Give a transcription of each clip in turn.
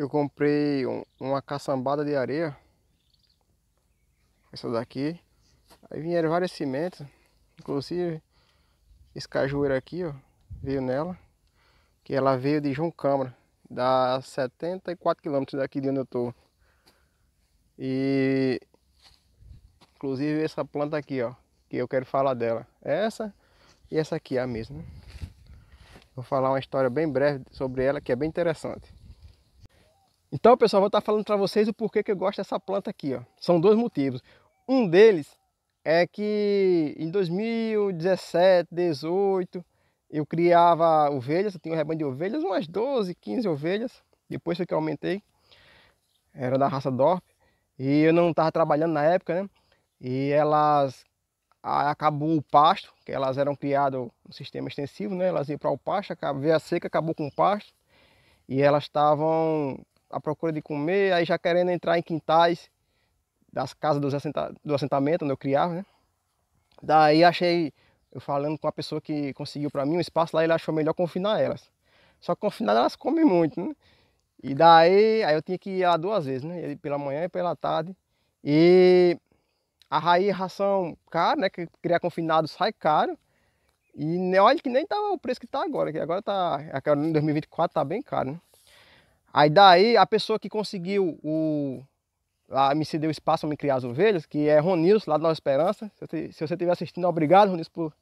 eu comprei um, uma caçambada de areia. Essa daqui. Aí vieram várias sementes. Inclusive, esse cajueiro aqui, ó, veio nela. Que ela veio de João Câmara. Dá 74 quilômetros daqui de onde eu tô. E... Inclusive essa planta aqui, ó. Que eu quero falar dela. É essa e essa aqui é a mesma. Vou falar uma história bem breve sobre ela, que é bem interessante. Então, pessoal, vou estar falando para vocês o porquê que eu gosto dessa planta aqui. Ó. São dois motivos. Um deles é que em 2017, 18, eu criava ovelhas, eu tinha um rebanho de ovelhas, umas 12, 15 ovelhas. Depois foi que eu aumentei. Era da raça Dorp. E eu não estava trabalhando na época, né? E elas acabou o pasto, que elas eram criadas no sistema extensivo, né? Elas iam para o pasto, veio a seca, acabou com o pasto. E elas estavam à procura de comer, aí já querendo entrar em quintais das casas dos assenta, do assentamento onde eu criava, né? Daí achei, eu falando com a pessoa que conseguiu para mim um espaço lá, ele achou melhor confinar elas. Só que confinar elas comem muito, né? E daí, aí eu tinha que ir lá duas vezes, né? Pela manhã e pela tarde. E a raiz ração cara, né? Que criar confinado sai caro. E né, olha que nem tá o preço que tá agora, que agora tá, agora em 2024 tá bem caro, né? Aí daí a pessoa que conseguiu o lá me cedeu espaço para me criar as ovelhas, que é Ronilson, lá da Nova Esperança. Se, se você estiver assistindo, obrigado, Ronilson, por,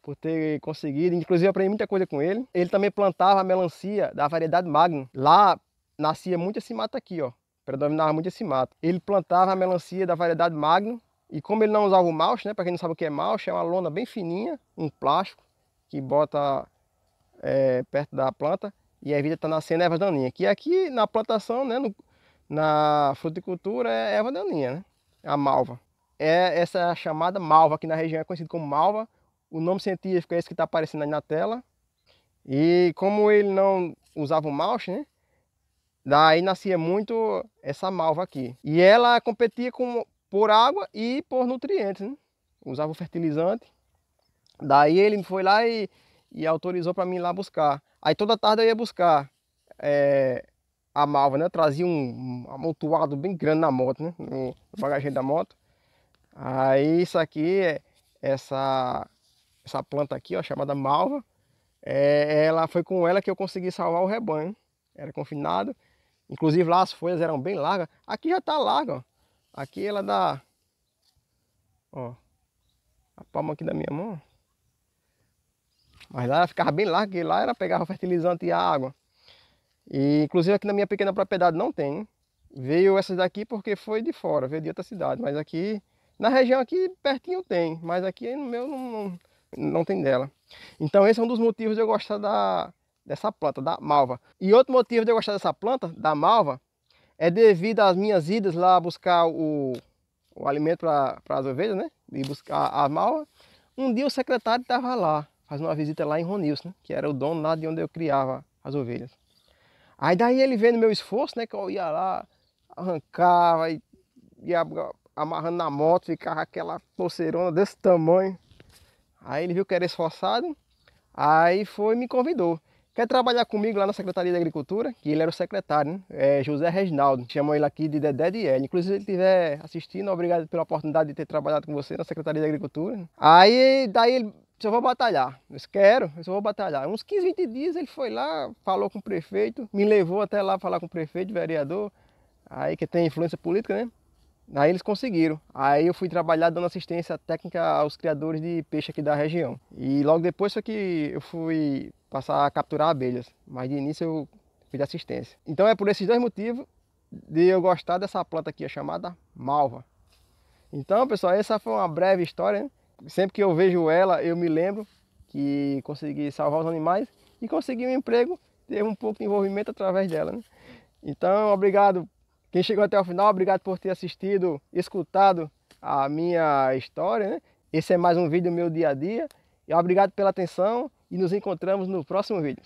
por ter conseguido. Inclusive, eu aprendi muita coisa com ele. Ele também plantava melancia da variedade Magnum. Lá nascia muito esse mato aqui, ó. Predominava muito esse mato. Ele plantava a melancia da variedade Magnum. E como ele não usava o malche, né? Para quem não sabe o que é malche, é uma lona bem fininha, um plástico que bota é, perto da planta e a vida está nascendo ervas daninhas. Que aqui na plantação, né, no, na fruticultura, é erva daninha, né? A malva. É essa é chamada malva, aqui na região é conhecida como malva. O nome científico é esse que está aparecendo aí na tela. E como ele não usava o malte, né? Daí nascia muito essa malva aqui. E ela competia com, por água e por nutrientes, né? Usava o fertilizante. Daí ele foi lá e e autorizou para mim ir lá buscar. Aí toda tarde eu ia buscar é, a malva, né? Eu trazia um amontoado bem grande na moto, né? No bagageiro da moto. Aí isso aqui, essa, essa planta aqui, ó, chamada malva, é, ela foi com ela que eu consegui salvar o rebanho. Era confinado. Inclusive lá as folhas eram bem largas. Aqui já está larga, ó. Aqui ela dá, ó, a palma aqui da minha mão, mas lá ficava bem largo, porque lá era pegar o fertilizante e a água. E inclusive aqui na minha pequena propriedade não tem. Veio essas daqui porque foi de fora, veio de outra cidade. Mas aqui, na região aqui pertinho tem, mas aqui no meu não, não, não tem dela. Então esse é um dos motivos de eu gostar da, dessa planta, da malva. E outro motivo de eu gostar dessa planta, da malva, é devido às minhas idas lá buscar o, o alimento para as ovelhas, né? E buscar a malva. Um dia o secretário estava lá fazendo uma visita lá em Ronilson, né? Que era o dono lá de onde eu criava as ovelhas. Aí daí ele vendo meu esforço, né? Que eu ia lá, arrancava e ia amarrando na moto, ficava aquela torcerona desse tamanho. Aí ele viu que era esforçado, aí foi me convidou. Quer trabalhar comigo lá na Secretaria da Agricultura? Que ele era o secretário, né? É José Reginaldo. Chamam ele aqui de Dedé de L. Inclusive, se ele estiver assistindo, obrigado pela oportunidade de ter trabalhado com você na Secretaria da Agricultura. Né? Aí, daí ele só vou batalhar. Eu quero, eu só vou batalhar. Uns 15, 20 dias ele foi lá, falou com o prefeito, me levou até lá falar com o prefeito, vereador, aí que tem influência política, né? Aí eles conseguiram. Aí eu fui trabalhar dando assistência técnica aos criadores de peixe aqui da região. E logo depois foi que eu fui passar a capturar abelhas, mas de início eu fiz assistência. Então é por esses dois motivos de eu gostar dessa planta aqui, chamada malva. Então, pessoal, essa foi uma breve história, né? sempre que eu vejo ela, eu me lembro que consegui salvar os animais e consegui um emprego, teve um pouco de envolvimento através dela. Né? Então, obrigado quem chegou até o final, obrigado por ter assistido, escutado a minha história. Né? Esse é mais um vídeo do meu dia a dia. E obrigado pela atenção e nos encontramos no próximo vídeo.